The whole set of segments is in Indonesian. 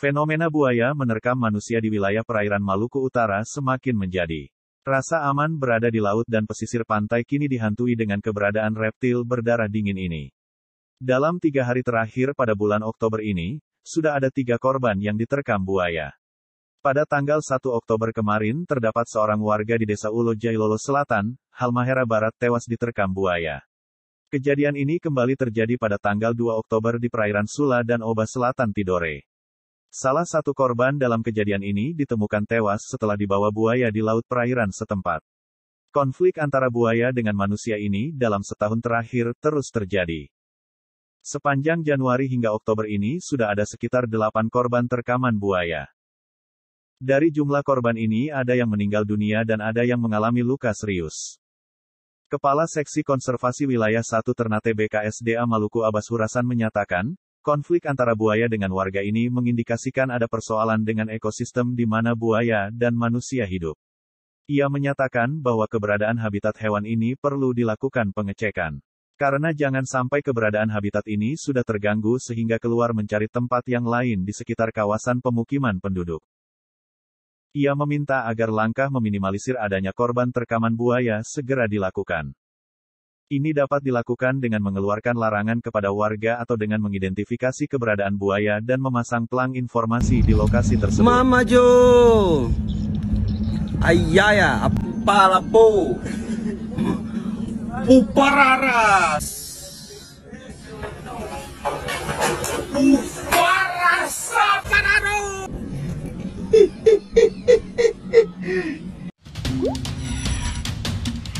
Fenomena buaya menerkam manusia di wilayah perairan Maluku Utara semakin menjadi. Rasa aman berada di laut dan pesisir pantai kini dihantui dengan keberadaan reptil berdarah dingin ini. Dalam tiga hari terakhir pada bulan Oktober ini, sudah ada tiga korban yang diterkam buaya. Pada tanggal 1 Oktober kemarin terdapat seorang warga di desa Ulo Jailolo Selatan, Halmahera Barat tewas diterkam buaya. Kejadian ini kembali terjadi pada tanggal 2 Oktober di perairan Sula dan Oba Selatan Tidore. Salah satu korban dalam kejadian ini ditemukan tewas setelah dibawa buaya di laut perairan setempat. Konflik antara buaya dengan manusia ini dalam setahun terakhir terus terjadi. Sepanjang Januari hingga Oktober ini sudah ada sekitar delapan korban terkaman buaya. Dari jumlah korban ini ada yang meninggal dunia dan ada yang mengalami luka serius. Kepala Seksi Konservasi Wilayah 1 Ternate BKSDA Maluku Abbas Hurasan menyatakan, Konflik antara buaya dengan warga ini mengindikasikan ada persoalan dengan ekosistem di mana buaya dan manusia hidup. Ia menyatakan bahwa keberadaan habitat hewan ini perlu dilakukan pengecekan. Karena jangan sampai keberadaan habitat ini sudah terganggu sehingga keluar mencari tempat yang lain di sekitar kawasan pemukiman penduduk. Ia meminta agar langkah meminimalisir adanya korban terkaman buaya segera dilakukan. Ini dapat dilakukan dengan mengeluarkan larangan kepada warga atau dengan mengidentifikasi keberadaan buaya dan memasang pelang informasi di lokasi tersebut. Mama Jo! Ayaya, apalapo! Upararas!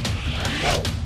Uparasa